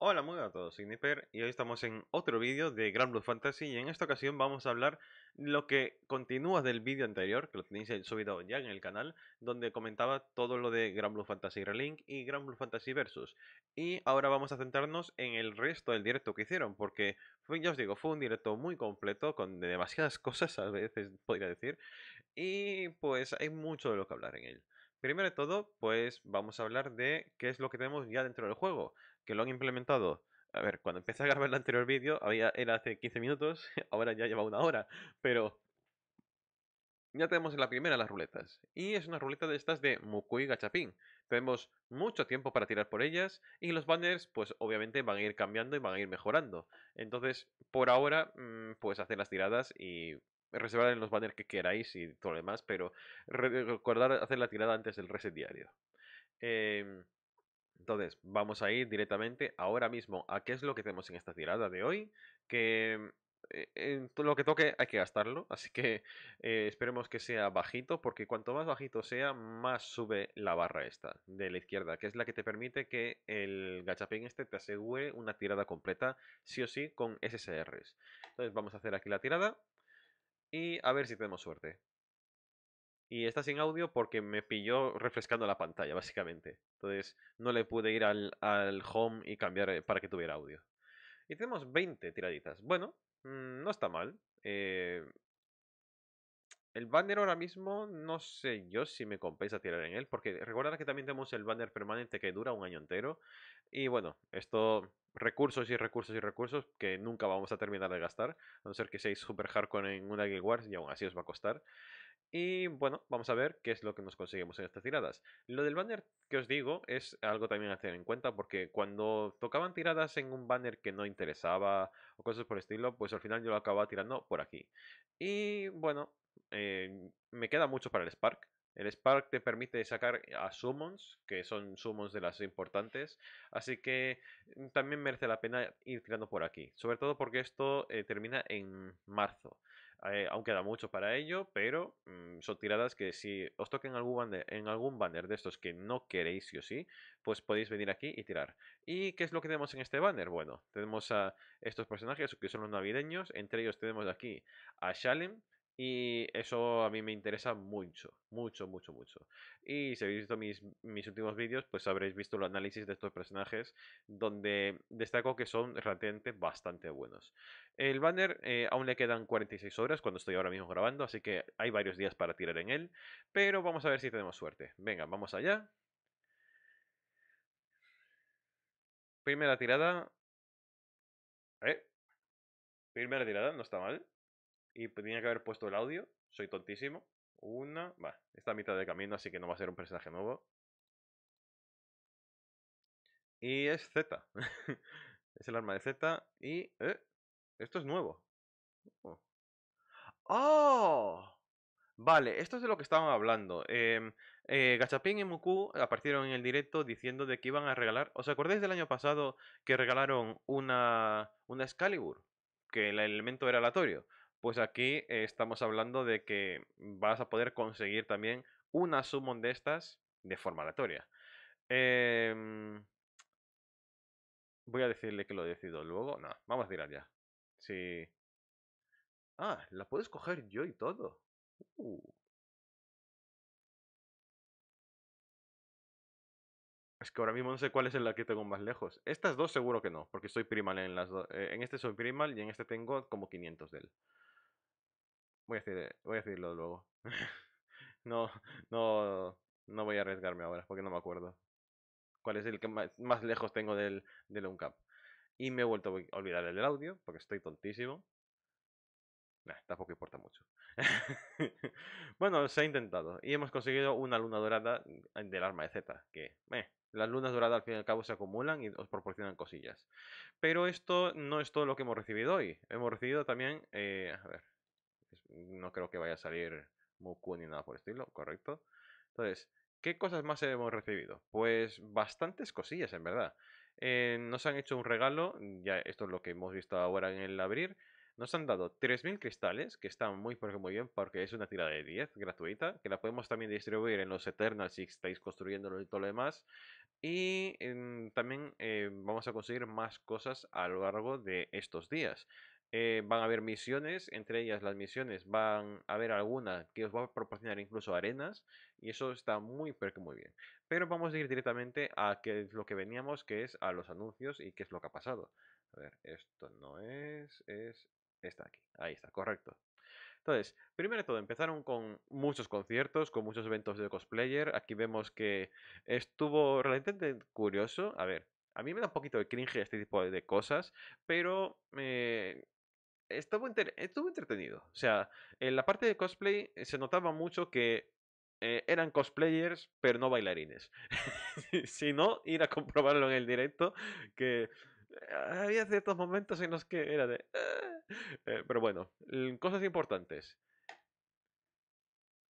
Hola muy a todos, soy Nipper y hoy estamos en otro vídeo de Grand Blue Fantasy y en esta ocasión vamos a hablar lo que continúa del vídeo anterior, que lo tenéis subido ya en el canal, donde comentaba todo lo de Grand Blue Fantasy Relink y Grand Blue Fantasy Versus. Y ahora vamos a centrarnos en el resto del directo que hicieron, porque ya os digo, fue un directo muy completo, con demasiadas cosas a veces podría decir, y pues hay mucho de lo que hablar en él. Primero de todo, pues vamos a hablar de qué es lo que tenemos ya dentro del juego que lo han implementado. A ver, cuando empecé a grabar el anterior vídeo, había, era hace 15 minutos, ahora ya lleva una hora, pero ya tenemos en la primera las ruletas. Y es una ruleta de estas de Mukui Gachapin. Tenemos mucho tiempo para tirar por ellas y los banners pues obviamente van a ir cambiando y van a ir mejorando. Entonces, por ahora, mm, pues hacer las tiradas y reservar en los banners que queráis y todo lo demás, pero recordar hacer la tirada antes del reset diario. Eh, entonces, vamos a ir directamente ahora mismo a qué es lo que tenemos en esta tirada de hoy, que eh, en lo que toque hay que gastarlo, así que eh, esperemos que sea bajito, porque cuanto más bajito sea, más sube la barra esta de la izquierda, que es la que te permite que el gachapin este te asegure una tirada completa, sí o sí, con SSRs. Entonces vamos a hacer aquí la tirada y a ver si tenemos suerte y está sin audio porque me pilló refrescando la pantalla, básicamente. Entonces no le pude ir al, al home y cambiar eh, para que tuviera audio. Y tenemos 20 tiraditas. Bueno, mm, no está mal. Eh, el banner ahora mismo no sé yo si me compensa tirar en él, porque recordad que también tenemos el banner permanente que dura un año entero. Y bueno, esto, recursos y recursos y recursos que nunca vamos a terminar de gastar, a no ser que seáis super hardcore en una Guild Wars y aún así os va a costar. Y bueno, vamos a ver qué es lo que nos conseguimos en estas tiradas. Lo del banner que os digo es algo también a tener en cuenta porque cuando tocaban tiradas en un banner que no interesaba o cosas por el estilo, pues al final yo lo acababa tirando por aquí. Y bueno, eh, me queda mucho para el Spark. El Spark te permite sacar a summons, que son summons de las importantes, así que también merece la pena ir tirando por aquí, sobre todo porque esto eh, termina en marzo. Aunque eh, aún queda mucho para ello, pero mm, son tiradas que si os toquen en algún, banner, de estos que no queréis sí o sí, pues podéis venir aquí y tirar. ¿Y qué es lo que tenemos en este banner? Bueno, tenemos a estos personajes que son los navideños, entre ellos tenemos aquí a Shalem, y eso a mí me interesa mucho, mucho, mucho, mucho. Y si habéis visto mis, mis últimos vídeos, pues habréis visto el análisis de estos personajes, donde destaco que son realmente bastante buenos. El banner eh, aún le quedan 46 horas cuando estoy ahora mismo grabando, así que hay varios días para tirar en él, pero vamos a ver si tenemos suerte. Venga, vamos allá. Primera tirada. ¿Eh? Primera tirada, no está mal y pues, tenía que haber puesto el audio. Soy tontísimo. Una. Va, está a mitad de camino, así que no va a ser un personaje nuevo. Y es Z. es el arma de Z. Y. Eh, esto es nuevo. Oh. ¡Oh! Vale, esto es de lo que estaban hablando. Em, eh, y Muku aparecieron en el directo diciendo de que iban a regalar. ¿Os acordáis del año pasado que regalaron una, una Excalibur? Que el elemento era aleatorio pues aquí eh, estamos hablando de que vas a poder conseguir también una summon de estas de forma aleatoria. Em, voy a decirle que lo decido luego. No, vamos a ir allá. Sí. Ah, la puedo escoger yo y todo. Uh. Es que ahora mismo no sé cuál es la que tengo más lejos. Estas dos seguro que no, porque soy primal en las dos. Eh, en este soy primal y en este tengo como 500 de él. Voy a, decirlo luego. no, no, no voy a arriesgarme ahora porque no me acuerdo. ¿Cuál es el que más, lejos tengo del, del uncap? Y me he vuelto a olvidar el del audio porque estoy tontísimo. Nah, tampoco importa mucho. bueno, se ha intentado. Y hemos conseguido una luna dorada del arma de Z. Que las lunas doradas al fin y al cabo se acumulan y os proporcionan cosillas. Pero esto no es todo lo que hemos recibido hoy. Hemos recibido también... Eh, a ver, no creo que vaya a salir Muku ni nada por el estilo, correcto. Entonces, ¿qué cosas más hemos recibido? Pues bastantes cosillas, en verdad. Eh, nos han hecho un regalo, ya esto es lo que hemos visto ahora en el abrir. Nos han dado 3.000 cristales, que están muy, muy bien porque es una tira de 10 gratuita, que la podemos también distribuir en los Eternals si estáis construyéndolo y todo lo demás. Y em, también eh, vamos a conseguir más cosas a lo largo de estos días. Eh, van a haber misiones, entre ellas las misiones, van a haber alguna que os va a proporcionar incluso arenas, y eso está muy, pero que muy bien. Pero vamos a ir directamente a qué es lo que veníamos, que es a los anuncios y qué es lo que ha pasado. A ver, esto no es, es, está aquí, ahí está, correcto. Entonces, primero de todo, empezaron con muchos conciertos, con muchos eventos de cosplayer. Aquí vemos que estuvo relativamente curioso. A ver, a mí me da un poquito de cringe este tipo de cosas, pero estuvo, entretenido. O sea, en la parte de cosplay eh, se notaba mucho que eh, eran cosplayers, pero no bailarines. si no, ir a comprobarlo en el directo, que eh, había ciertos momentos en los que era de... Ah". pero bueno, cosas importantes.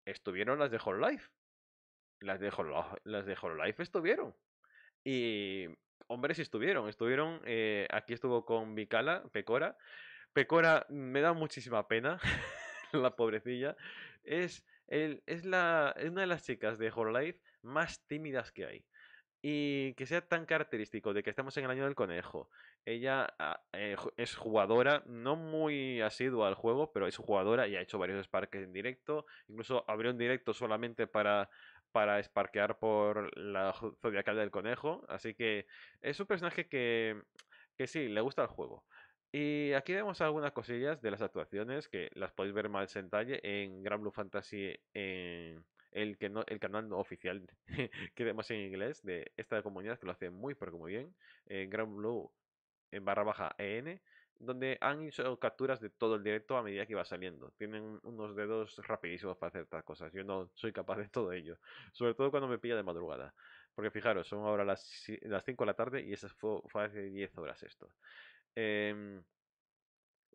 Estuvieron las de Hololive. Las de, Hololive, las estuvieron. Y hombres estuvieron. Estuvieron, aquí estuvo con Vicala, Pecora, Pecora me da muchísima pena, la pobrecilla. Es, el, es, la, una de las chicas de Horror Life más tímidas que hay. Y que sea tan característico de que estamos en el año del conejo. Ella ah, eh, es jugadora, no muy asidua al juego, pero es jugadora y ha hecho varios sparks en directo. Incluso abrió un directo solamente para, para sparkear por la zodiacal del conejo. Así que es un personaje que, que sí, le gusta el juego. Y aquí vemos algunas cosillas de las actuaciones que las podéis ver más en detalle en Grand Blue Fantasy en el, canal oficial que vemos en inglés de esta comunidad que lo hace muy pero muy bien en Grand Blue en barra baja EN donde han hecho capturas de todo el directo a medida que iba saliendo. Tienen unos dedos rapidísimos para hacer estas cosas. Yo no soy capaz de todo ello. Sobre todo cuando me pilla de madrugada. Porque fijaros, son ahora las, 5 de la tarde y esas fue, fue hace 10 horas esto. Em,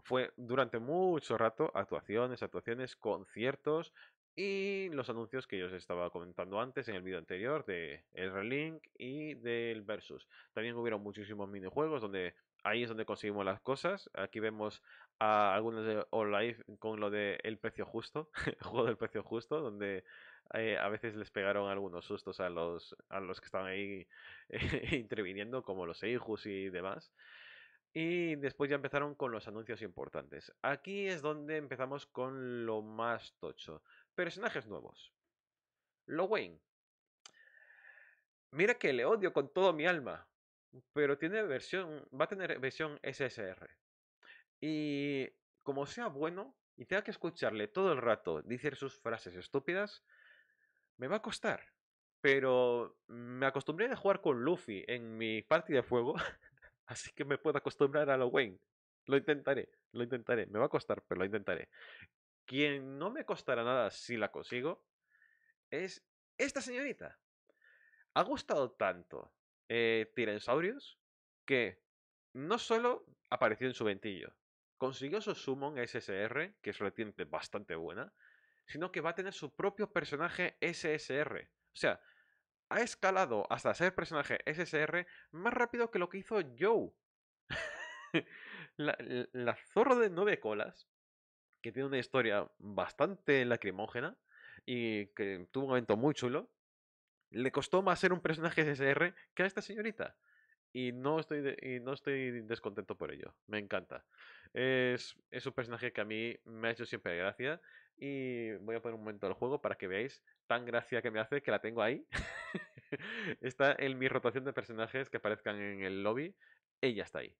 fue durante mucho rato actuaciones, actuaciones, conciertos y los anuncios que yo os estaba comentando antes en el vídeo anterior de el Relink y del Versus. También hubieron muchísimos minijuegos donde ahí es donde conseguimos las cosas. Aquí vemos a algunos de All Life con lo de el precio justo, el juego del precio justo, donde eh, a veces les pegaron algunos sustos a los, a los que estaban ahí interviniendo, como los Eijus y demás. Y después ya empezaron con los anuncios importantes. Aquí es donde empezamos con lo más tocho. Personajes nuevos. Lo Wayne. Mira que le odio con todo mi alma. Pero tiene versión. Va a tener versión SSR. Y como sea bueno y tenga que escucharle todo el rato decir sus frases estúpidas, me va a costar. Pero me acostumbré a jugar con Luffy en mi party de fuego Así que me puedo acostumbrar a lo Wayne. Lo intentaré, lo intentaré. Me va a costar, pero lo intentaré. Quien no me costará nada si la consigo es esta señorita. Ha gustado tanto eh, Tyrannosaurus que no solo apareció en su ventillo, consiguió su Summon SSR, que es una bastante buena, sino que va a tener su propio personaje SSR. O sea, ha escalado hasta ser personaje SSR más rápido que lo que hizo Joe. la, zorro zorra de nueve colas, que tiene una historia bastante lacrimógena y que tuvo un momento muy chulo, le costó más ser un personaje SSR que a esta señorita. Y no estoy, no estoy descontento por ello. Me encanta. Es, es un personaje que a mí me ha hecho siempre gracia y voy a poner un momento al juego para que veáis tan gracia que me hace que la tengo ahí. está en mi rotación de personajes que aparezcan en el lobby. Ella está ahí.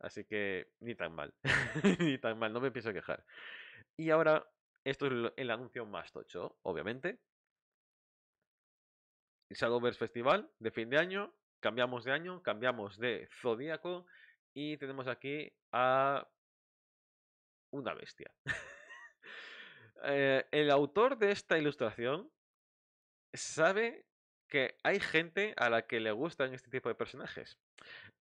Así que ni tan mal. ni tan mal, no me pienso quejar. Y ahora, esto es el anuncio más tocho, obviamente. Shadowverse Festival de fin de año. Cambiamos de año, cambiamos de zodíaco. Y tenemos aquí a una bestia. Eh, el autor de esta ilustración sabe que hay gente a la que le gustan este tipo de personajes.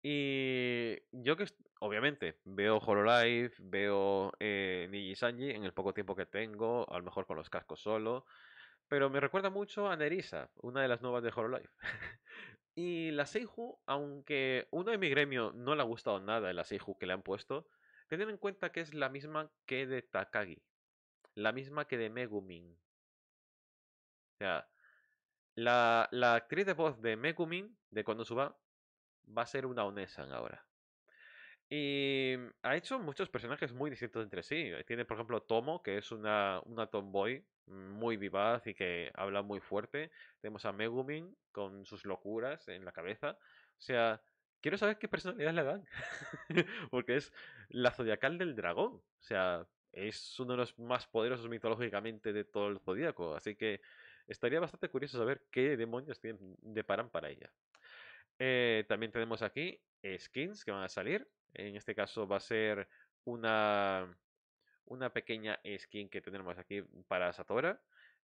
Y yo que, obviamente, veo Hololive, veo eh, Niji Sanji en el poco tiempo que tengo, a lo mejor con los cascos solo, pero me recuerda mucho a Nerisa una de las nuevas de Hololive. y la Seiju, aunque uno de mi gremio no le ha gustado nada la Seiju que le han puesto, Teniendo en cuenta que es la misma que de Takagi la misma que de Megumin. O sea, la, la actriz de voz de Megumin, de Konosuba, va a ser una Onesan ahora. Y ha hecho muchos personajes muy distintos entre sí. Tiene, por ejemplo, Tomo, que es una, una tomboy muy vivaz y que habla muy fuerte. Tenemos a Megumin con sus locuras en la cabeza. O sea, quiero saber qué personalidad le dan. Porque es la zodiacal del dragón. O sea, es uno de los más poderosos mitológicamente de todo el zodíaco, así que estaría bastante curioso saber qué demonios tienen, deparan para ella. Eh, también tenemos aquí skins que van a salir, en este caso va a ser una, una pequeña skin que tenemos aquí para Satora,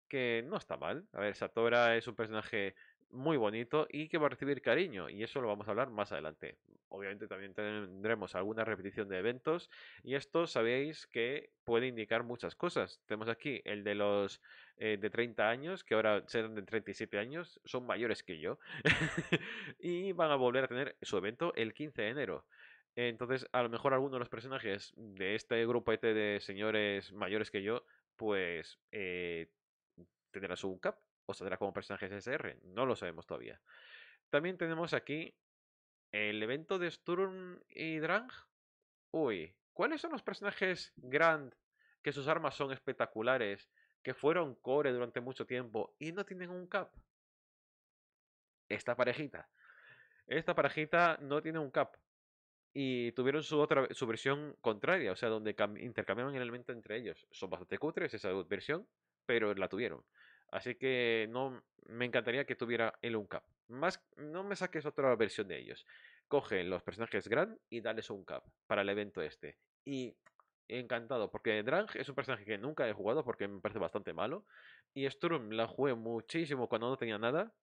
que no está mal. A ver, Satora es un personaje muy bonito y que va a recibir cariño y eso lo vamos a hablar más adelante. Obviamente también tendremos alguna repetición de eventos y esto sabéis que puede indicar muchas cosas. Tenemos aquí el de los eh, de 30 años, que ahora serán de 37 años, son mayores que yo y van a volver a tener su evento el 15 de enero. Entonces, a lo mejor alguno de los personajes de este grupo e de señores mayores que yo, pues eh, tendrá su cap o saldrá como personajes SSR, no lo sabemos todavía. También tenemos aquí el evento de Sturm y Drang. Uy, ¿cuáles son los personajes Grand que sus armas son espectaculares, que fueron core durante mucho tiempo y no tienen un cap? Esta parejita. Esta parejita no tiene un cap. Y tuvieron su otra su versión contraria, o sea, donde intercambiaban el elemento entre ellos. Son bastante cutres esa versión, pero la tuvieron. Así que no me encantaría que tuviera el Uncap. Más no me saques otra versión de ellos. Coge los personajes Grand y dales un cap para el evento este. Y encantado, porque Drang es un personaje que nunca he jugado porque me parece bastante malo. Y Sturm la jugué muchísimo cuando no tenía nada.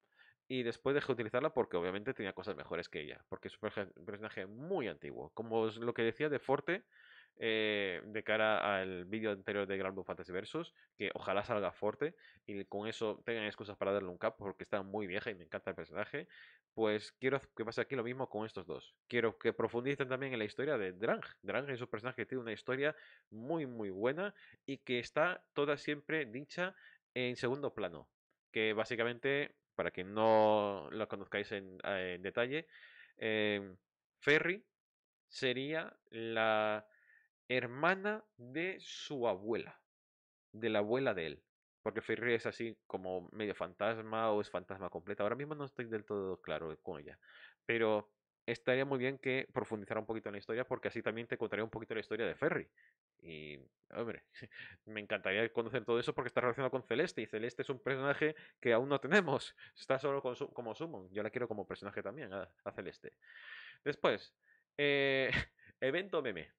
Y después dejé de utilizarla porque obviamente tenía cosas mejores que ella. Porque es un personaje muy antiguo. Como lo que decía de Forte, eh, de cara al vídeo anterior de Grand Blue Fantasy Versus, que ojalá salga fuerte y con eso tengan excusas para darle un cap porque está muy vieja y me encanta el personaje, pues quiero que pase aquí lo mismo con estos dos. Quiero que profundicen también en la historia de Drang. Drang es un personaje que tiene una historia muy muy buena y que está toda siempre dicha en segundo plano, que básicamente, para que no lo conozcáis en, detalle, em, Ferry sería la hermana de su abuela, de la abuela de él. Porque Ferry es así como medio fantasma o es fantasma completa. Ahora mismo no estoy del todo claro con ella. Pero estaría muy bien que profundizara un poquito en la historia porque así también te contaría un poquito la historia de Ferry. Y, hombre, me encantaría conocer todo eso porque está relacionado con Celeste y Celeste es un personaje que aún no tenemos. Está solo como Summon. Yo la quiero como personaje también a, Celeste. Después, eh, evento meme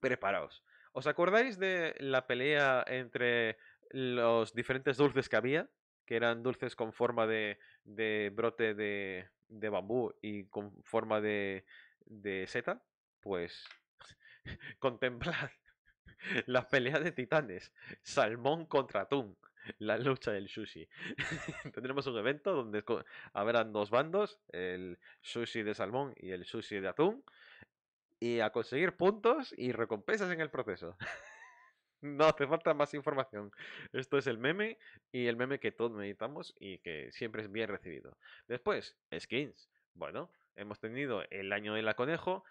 preparaos. ¿Os acordáis de la pelea entre los diferentes dulces que había? Que eran dulces con forma de, de brote de, de bambú y con forma de, de seta. Pues contemplad la pelea de titanes, salmón contra atún, la lucha del sushi. Tendremos un evento donde habrán dos bandos, el sushi de salmón y el sushi de atún, y a conseguir puntos y recompensas en el proceso. no hace falta más información. Esto es el meme y el meme que todos meditamos y que siempre es bien recibido. Después, skins. Bueno, hemos tenido el año del conejo.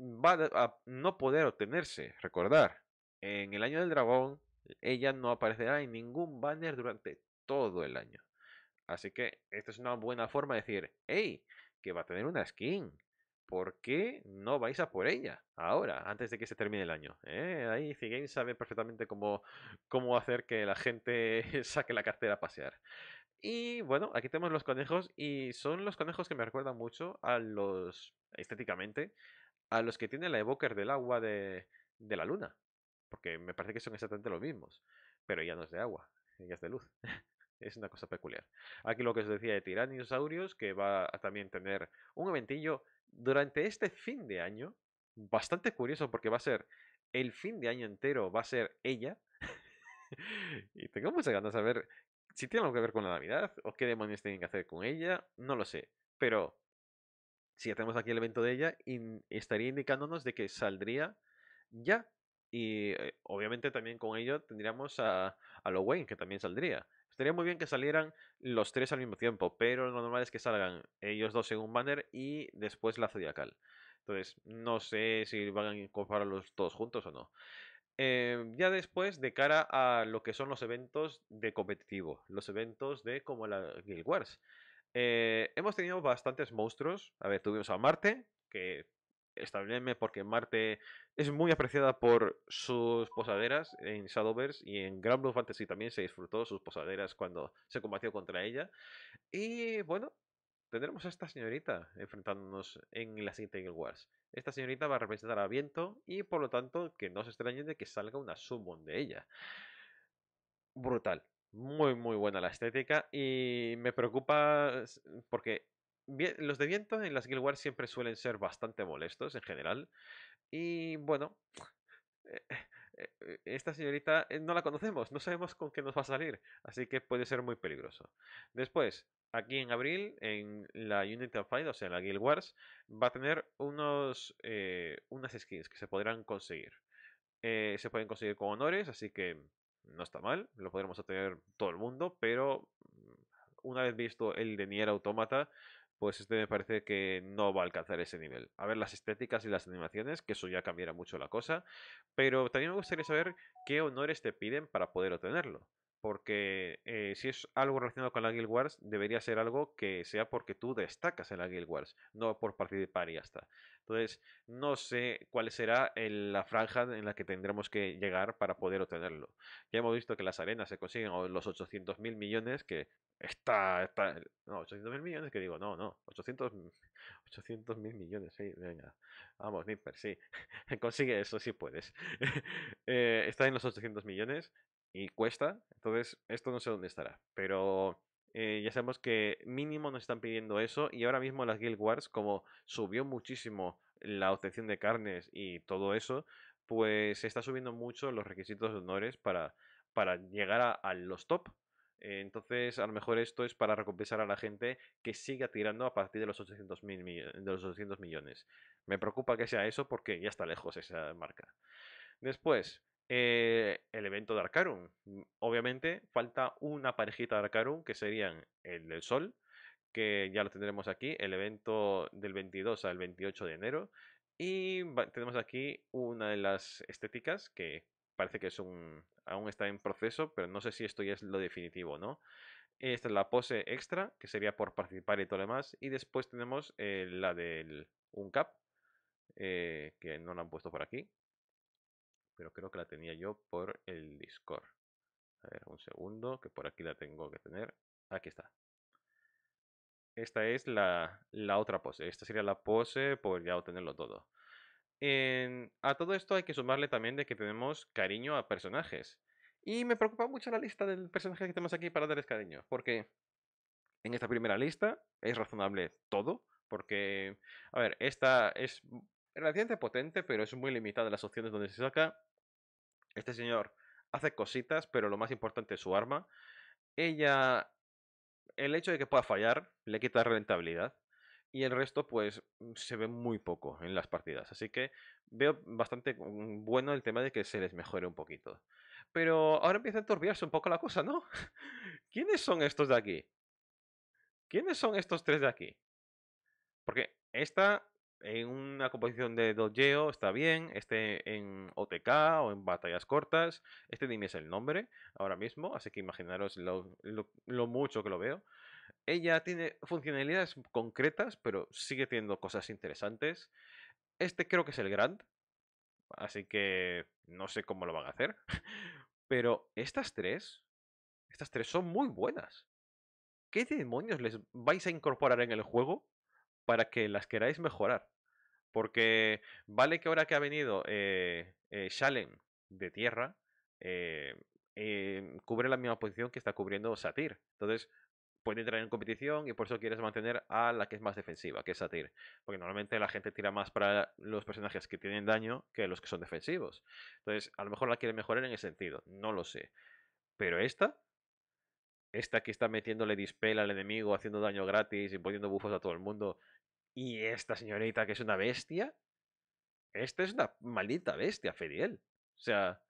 Va a no poder obtenerse, recordar. En el año del dragón, ella no aparecerá en ningún banner durante todo el año. Así que esta es una buena forma de decir, hey, que va a tener una skin ¿por qué no vais a por ella ahora, antes de que se termine el año? ¿Eh? Ahí Games sabe perfectamente cómo, hacer que la gente saque la cartera a pasear. Y bueno, aquí tenemos los conejos y son los conejos que me recuerdan mucho a los, estéticamente, a los que tiene la evoker del agua de, la luna. Porque me parece que son exactamente los mismos. Pero ya no es de agua, ella es de luz. es una cosa peculiar. Aquí lo que os decía de tiranosaurios, que va a también tener un eventillo durante este fin de año, bastante curioso porque va a ser el fin de año entero, va a ser ella. y tengo muchas ganas de saber si tiene algo que ver con la Navidad o qué demonios tienen que hacer con ella, no lo sé. Pero si ya tenemos aquí el evento de ella, estaría indicándonos de que saldría ya. Y eh, obviamente también con ello tendríamos a, a Wayne, que también saldría. Estaría muy bien que salieran los tres al mismo tiempo, pero lo normal es que salgan ellos dos en un banner y después la Zodiacal. Entonces, no sé si van a los dos juntos o no. Em, ya después, de cara a lo que son los eventos de competitivo, los eventos de como la Guild Wars. Eh, hemos tenido bastantes monstruos. A ver, tuvimos a Marte, que establece porque Marte es muy apreciada por sus posaderas en Shadowverse y en Grand Blue Fantasy también se disfrutó sus posaderas cuando se combatió contra ella. Y bueno, tendremos a esta señorita enfrentándonos en la siguiente Guild Wars. Esta señorita va a representar a Viento y por lo tanto que no se extrañen de que salga una summon de ella. Brutal. Muy, muy buena la estética y me preocupa porque los de viento en las Guild Wars siempre suelen ser bastante molestos en general. Y bueno, eh, eh, eh, esta señorita no la conocemos, no sabemos con qué nos va a salir, así que puede ser muy peligroso. Después, aquí en abril, en la Unity of Fight, o sea, en la Guild Wars, va a tener unos, unas skins que se podrán conseguir. Eh, se pueden conseguir con honores, así que no está mal, lo podremos obtener todo el mundo, pero mm, una vez visto el de Nier Automata, pues este me parece que no va a alcanzar ese nivel. A ver, las estéticas y las animaciones, que eso ya cambiará mucho la cosa, pero también me gustaría saber qué honores te piden para poder obtenerlo. Porque eh, si es algo relacionado con la Guild Wars, debería ser algo que sea porque tú destacas en la Guild Wars, no por participar y hasta. Entonces, no sé cuál será la franja en la que tendremos que llegar para poder obtenerlo. Ya hemos visto que las arenas se consiguen los 800 mil millones que está, no, 800.000 mil millones que digo, no, no, 800 mil millones, sí, venga, vamos, Nipper, sí, consigue eso si puedes. Eh, está en los 800 millones y cuesta, entonces esto no sé dónde estará, pero eh, ya sabemos que mínimo nos están pidiendo eso y ahora mismo las Guild Wars, como subió muchísimo la obtención de carnes y todo eso, pues se está subiendo mucho los requisitos de honores para, para llegar a, los top. entonces, a lo mejor esto es para recompensar a la gente que siga tirando a partir de los de los 800 millones. Me preocupa que sea eso porque ya está lejos esa marca. Después, eh, el evento de Arcarum. Mm, obviamente falta una parejita de Arcarum que serían el del Sol, que ya lo tendremos aquí, el evento del 22 al 28 de enero. Y tenemos aquí una de las estéticas que parece que es un, aún está en proceso, pero no sé si esto ya es lo definitivo no. Esta es la pose extra, que sería por participar y todo lo demás. Y después tenemos eh, la del UNCAP, cap eh, que no la han puesto por aquí pero creo que la tenía yo por el Discord. A ver, un segundo, que por aquí la tengo que tener. Aquí está. Esta es la, otra pose. Esta sería la pose por ya obtenerlo todo. a todo esto hay que sumarle también de que tenemos cariño a personajes. Y me preocupa mucho la lista del personaje que tenemos aquí para darles cariño, porque en esta primera lista es razonable todo, porque, a ver, esta es relativamente potente, pero es muy limitada las opciones donde se saca. Este señor hace cositas, pero lo más importante es su arma. Ella, el hecho de que pueda fallar, le quita rentabilidad. Y el resto, pues, mm, se ve muy poco en las partidas. Así que veo bastante bueno el tema de que se les mejore un poquito. Pero ahora empieza a enturbiarse un poco la cosa, ¿no? ¿Quiénes son estos de aquí? ¿Quiénes son estos tres de aquí? Porque esta en una composición de Dogeo está bien, este en OTK o en batallas cortas, este dime es el nombre ahora mismo, así que imaginaros lo, lo mucho que lo veo. Ella tiene funcionalidades concretas, pero sigue teniendo cosas interesantes. Este creo que es el Grand, así que no sé cómo lo van a hacer. Pero estas tres, estas tres son muy buenas. ¿Qué demonios les vais a incorporar en el juego para que las queráis mejorar. Porque vale que ahora que ha venido eh, eh de tierra, eh, em, cubre la misma posición que está cubriendo Satir. Entonces puede entrar en competición y por eso quieres mantener a la que es más defensiva, que es Satir. Porque normalmente la gente tira más para los personajes que tienen daño que los que son defensivos. Entonces a lo mejor la quiere mejorar en ese sentido, no lo sé. Pero esta, esta que está metiéndole dispel al enemigo, haciendo daño gratis y poniendo bufos a todo el mundo y esta señorita que es una bestia, esta es una maldita bestia, Feriel. O sea,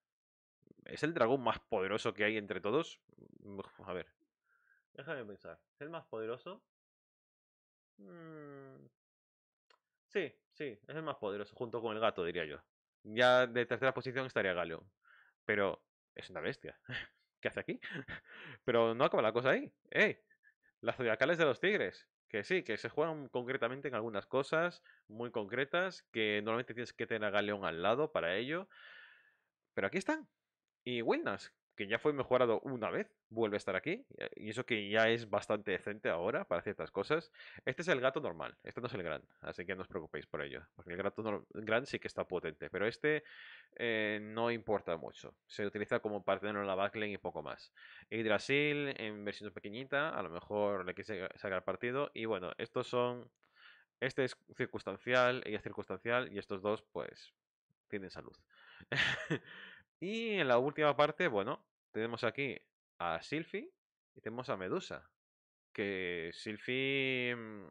¿es el dragón más poderoso que hay entre todos? Mm, a ver, déjame pensar. ¿Es el más poderoso? Mm. Sí, sí, es el más poderoso, junto con el gato, diría yo. Ya de tercera posición estaría galo. Pero es una bestia. ¿Qué hace aquí? Pero no acaba la cosa ahí. ¡Ey! Las zodiacales de los tigres que sí, que se juegan concretamente en algunas cosas muy concretas, que normalmente tienes que tener a Galeón al lado para ello. Pero aquí están. Y Wilnas, que ya fue mejorado una vez, vuelve a estar aquí, eh, y eso que ya es bastante decente ahora para ciertas cosas. Este es el gato normal, este no es el gran, así que no os preocupéis por ello, porque el gato gran sí que está potente, pero este eh, no importa mucho, se utiliza como parte en la backlane y poco más. Hydrasil en versión pequeñita, a lo mejor le quise sacar partido, y bueno, estos son... Este es circunstancial, y es circunstancial, y estos dos, pues, tienen salud. y en la última parte, bueno, tenemos aquí a Sylphie y tenemos a Medusa. Que Sylphie mm,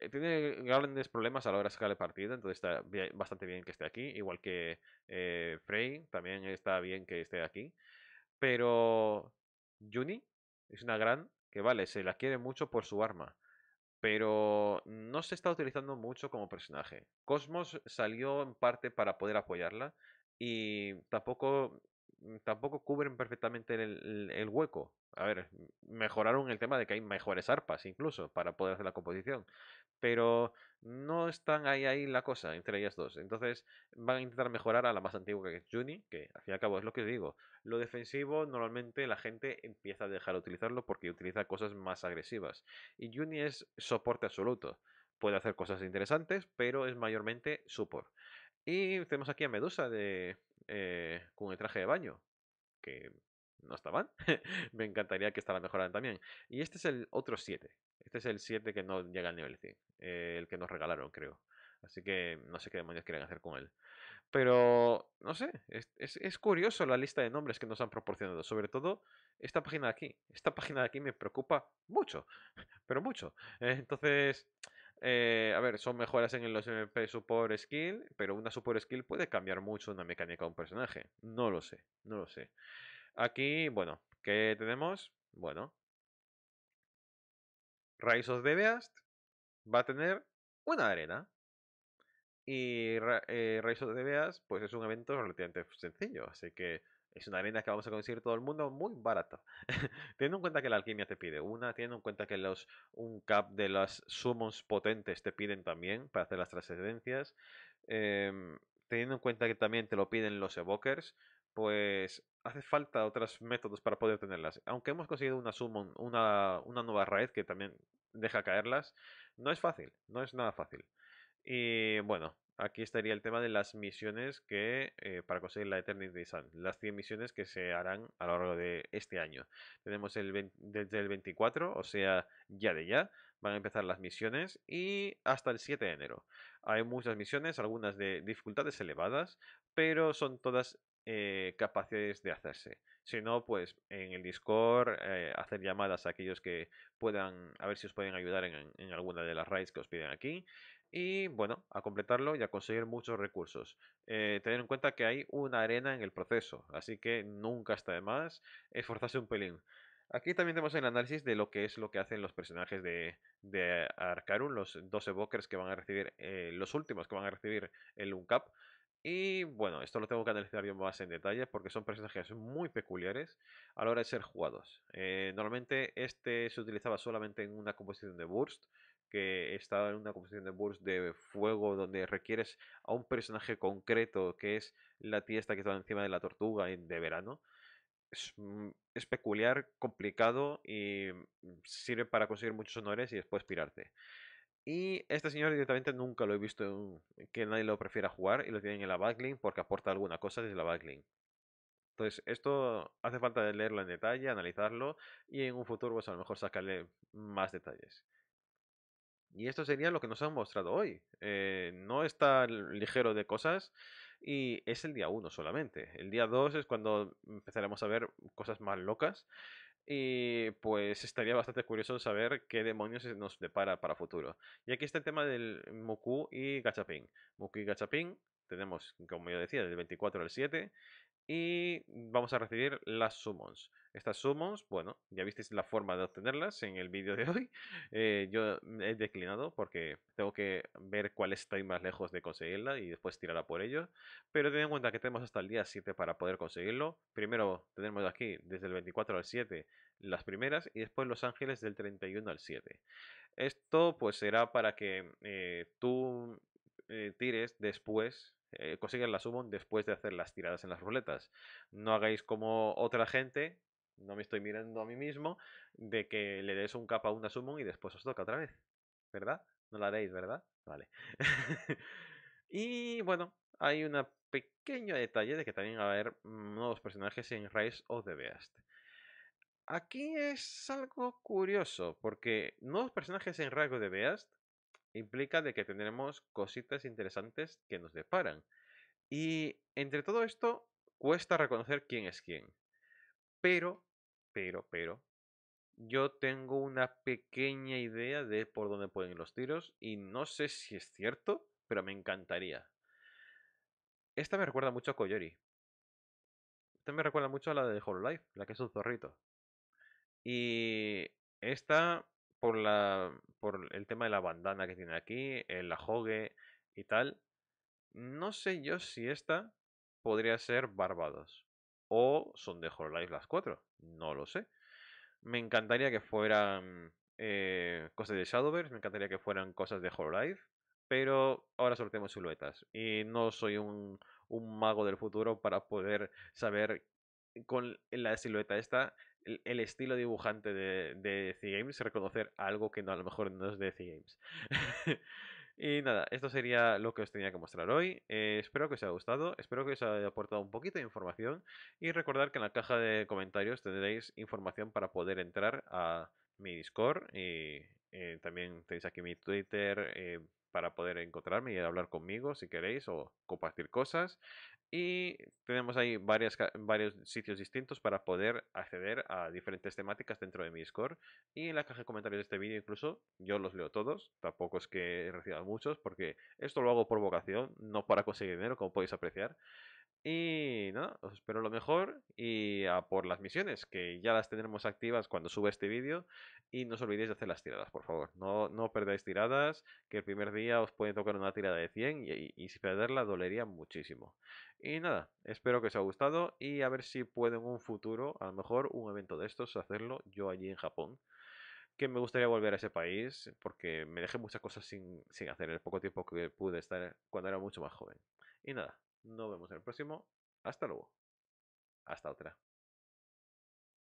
eh, tiene grandes problemas a la hora de sacar el partido, entonces está bastante bien que esté aquí, igual que eh, Frey, también está bien que esté aquí. Pero Juni es una gran que vale, se la quiere mucho por su arma, pero no se está utilizando mucho como personaje. Cosmos salió en parte para poder apoyarla y tampoco Mm, tampoco cubren perfectamente el, hueco. A ver, mejoraron el tema de que hay mejores arpas incluso para poder hacer la composición. Pero no están ahí ahí la cosa entre ellas dos. Entonces van a intentar mejorar a la más antigua que es Juni, que al fin y al cabo es lo que os digo. Lo defensivo normalmente la gente empieza a dejar de utilizarlo porque utiliza cosas más agresivas. Y Juni es soporte absoluto. Puede hacer cosas interesantes, pero es mayormente support. Y tenemos aquí a Medusa de eh, con el traje de baño, que no estaban. Me encantaría que estaban mejorando también. Y este es el otro 7. Este es el 7 que no llega al nivel 100. Eh, el que nos regalaron, creo. Así que no sé qué demonios quieren hacer con él. Pero, no sé, es, curioso la lista de nombres que nos han proporcionado. Sobre todo esta página de aquí. Esta página de aquí me preocupa mucho, pero mucho. entonces, eh, a ver, son mejoras en los MP Support Skill, pero una Support Skill puede cambiar mucho una mecánica de un personaje. No lo sé, no lo sé. Aquí, bueno, ¿qué tenemos? Bueno, Rise of Beast va a tener una arena. Y eh, Rise of Beast, pues es un evento relativamente sencillo, así que es una arena que vamos a conseguir todo el mundo muy barata. teniendo en cuenta que la alquimia te pide una, teniendo en cuenta que los, un cap de las summons potentes te piden también para hacer las trascendencias, em, teniendo en cuenta que también te lo piden los evokers, pues hace falta otros métodos para poder tenerlas. Aunque hemos conseguido una summon, una, nueva raíz que también deja caerlas, no es fácil, no es nada fácil. Y bueno, aquí estaría el tema de las misiones que eh, para conseguir la Eternity Sun, las 100 misiones que se harán a lo largo de este año. Tenemos el desde el 24, o sea, ya de ya, van a empezar las misiones y hasta el 7 de enero. Hay muchas misiones, algunas de dificultades elevadas, pero son todas eh, capaces de hacerse. Si no, pues en el Discord eh, hacer llamadas a aquellos que puedan, a ver si os pueden ayudar en, en alguna de las raids que os piden aquí y bueno, a completarlo y a conseguir muchos recursos. Eh, tener en cuenta que hay una arena en el proceso, así que nunca está de más esforzarse un pelín. Aquí también tenemos el análisis de lo que es lo que hacen los personajes de, de Arcarum, los 12 Evokers que van a recibir, eh, los últimos que van a recibir el Uncap. Y bueno, esto lo tengo que analizar yo más en detalle porque son personajes muy peculiares a la hora de ser jugados. Eh, normalmente este se utilizaba solamente en una composición de burst, que está en una composición de Burst de fuego donde requieres a un personaje concreto que es la tiesta que está encima de la tortuga de verano. Mm, es, peculiar, complicado y mm, sirve para conseguir muchos honores y después pirarte. Y este señor directamente nunca lo he visto en, que nadie lo prefiera jugar y lo tienen en la backlink porque aporta alguna cosa desde la backlink. Entonces, esto hace falta leerlo en detalle, analizarlo y en un futuro, pues a lo mejor sacarle más detalles. Y esto sería lo que nos han mostrado hoy. Eh, no está ligero de cosas y es el día 1 solamente. El día 2 es cuando empezaremos a ver cosas más locas y pues estaría bastante curioso saber qué demonios nos depara para futuro. Y aquí está el tema del Muku y Gachapin. Muku y Gachapin tenemos, como yo decía, del 24 al 7 y vamos a recibir las summons. Estas summons, bueno, ya visteis la forma de obtenerlas en el vídeo de hoy. Eh, yo he declinado porque tengo que ver cuál estoy más lejos de conseguirla y después tirarla por ello. Pero ten en cuenta que tenemos hasta el día 7 para poder conseguirlo. Primero tenemos aquí desde el 24 al 7 las primeras y después Los Ángeles del 31 al 7. Esto pues será para que eh, tú eh, tires después, eh, la summon después de hacer las tiradas en las ruletas. No hagáis como otra gente, no me estoy mirando a mí mismo, de que le des un capa a una summon y después os toca otra vez. ¿Verdad? No la haréis, ¿verdad? Vale. y bueno, hay un pequeño detalle de que también va a haber nuevos personajes en Rise of the Beast. Aquí es algo curioso, porque nuevos personajes en Rise of the Beast implica de que tendremos cositas interesantes que nos deparan. Y entre todo esto, cuesta reconocer quién es quién. Pero, pero, pero, yo tengo una pequeña idea de por dónde pueden ir los tiros y no sé si es cierto, pero me encantaría. Esta me recuerda mucho a Koyori. Esta me recuerda mucho a la de Life la que es un zorrito. Y esta, por la, por el tema de la bandana que tiene aquí, el ajogue y tal. No sé yo si esta podría ser Barbados. O son de Life las cuatro. No lo sé. Me encantaría que fueran eh, cosas de Shadowverse. Me encantaría que fueran cosas de Life. Pero ahora sorteamos siluetas. Y no soy un, un mago del futuro para poder saber con la silueta esta el, estilo dibujante de, de C Games, reconocer algo que no, a lo mejor no es de C Games. y nada, esto sería lo que os tenía que mostrar hoy. Eh, espero que os haya gustado, espero que os haya aportado un poquito de información y recordad que en la caja de comentarios tendréis información para poder entrar a mi Discord y eh, también tenéis aquí mi Twitter. Eh, para poder encontrarme y hablar conmigo si queréis o compartir cosas. Y tenemos ahí varios sitios distintos para poder acceder a diferentes temáticas dentro de mi Discord. Y en la caja de comentarios de este vídeo incluso yo los leo todos. Tampoco es que reciba muchos porque esto lo hago por vocación, no para conseguir dinero, como podéis apreciar. Y nada, os espero lo mejor y a por las misiones, que ya las tendremos activas cuando suba este vídeo. Y no os olvidéis de hacer las tiradas, por favor. No, no perdáis tiradas, que el primer día os puede tocar una tirada de 100 y, y, si perderla dolería muchísimo. Y nada, espero que os haya gustado y a ver si puedo en un futuro, a lo mejor un evento de estos, hacerlo yo allí en Japón. Que me gustaría volver a ese país porque me dejé muchas cosas sin, sin hacer en el poco tiempo que pude estar cuando era mucho más joven. Y nada, nos vemos en el próximo. Hasta luego. Hasta otra.